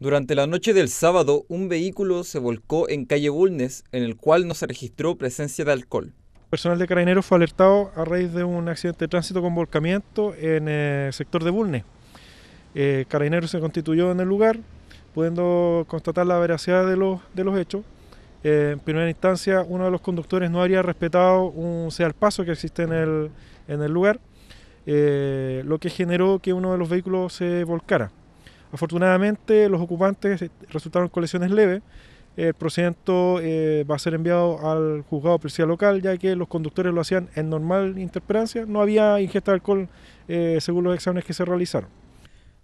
Durante la noche del sábado, un vehículo se volcó en calle Bulnes, en el cual no se registró presencia de alcohol. El personal de carabineros fue alertado a raíz de un accidente de tránsito con volcamiento en eh, el sector de Bulnes. Eh, carabineros se constituyó en el lugar, pudiendo constatar la veracidad de los, de los hechos. Eh, en primera instancia, uno de los conductores no habría respetado un sea el paso que existe en el, en el lugar, eh, lo que generó que uno de los vehículos se volcara. Afortunadamente, los ocupantes eh, resultaron con lesiones leves. El procedimiento eh, va a ser enviado al juzgado policial local, ya que los conductores lo hacían en normal interperancia. No había ingesta de alcohol eh, según los exámenes que se realizaron.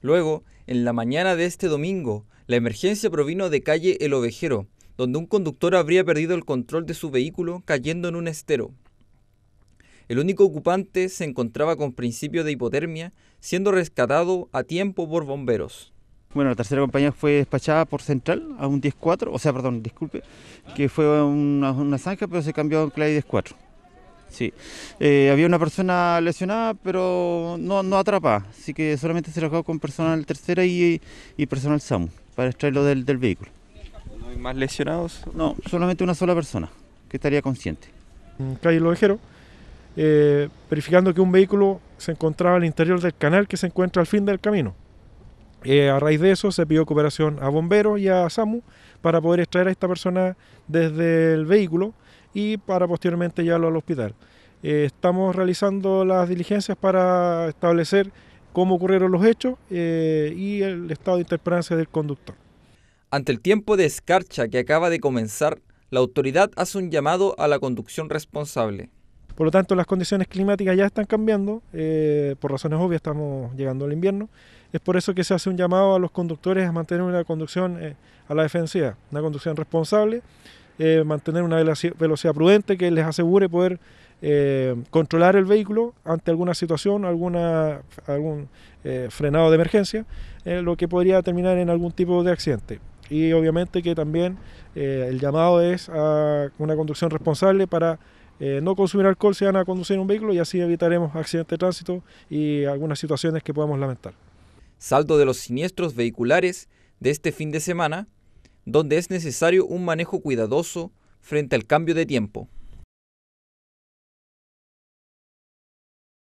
Luego, en la mañana de este domingo, la emergencia provino de calle El Ovejero, donde un conductor habría perdido el control de su vehículo cayendo en un estero. El único ocupante se encontraba con principio de hipotermia, siendo rescatado a tiempo por bomberos. Bueno, la tercera compañía fue despachada por Central a un 10-4, o sea, perdón, disculpe, que fue una, una zanja, pero se cambió a un Clay 10-4. Sí, eh, había una persona lesionada, pero no, no atrapada, así que solamente se trabajó con personal tercera y, personal SAMU para extraerlo del, vehículo. ¿No hay más lesionados? No, solamente una sola persona que estaría consciente. En calle Lovejero, eh, verificando que un vehículo se encontraba al interior del canal que se encuentra al fin del camino eh, a raíz de eso se pidió cooperación a bomberos y a SAMU para poder extraer a esta persona desde el vehículo y para posteriormente llevarlo al hospital. Eh, estamos realizando las diligencias para establecer cómo ocurrieron los hechos eh, y el estado de interperancia del conductor. Ante el tiempo de escarcha que acaba de comenzar, la autoridad hace un llamado a la conducción responsable. Por lo tanto, las condiciones climáticas ya están cambiando, eh, por razones obvias estamos llegando al invierno. Es por eso que se hace un llamado a los conductores a mantener una conducción eh, a la defensiva, una conducción responsable, eh, mantener una velocidad prudente que les asegure poder controlar el vehículo ante alguna situación, alguna, algún frenado de emergencia, lo que podría terminar en algún tipo de accidente y obviamente que también el llamado es a una conducción responsable para eh, no consumir alcohol si van a conducir un vehículo y así evitaremos accidentes de tránsito y algunas situaciones que podamos lamentar. Saldo de los siniestros vehiculares de este fin de semana, donde es necesario un manejo cuidadoso frente al cambio de tiempo.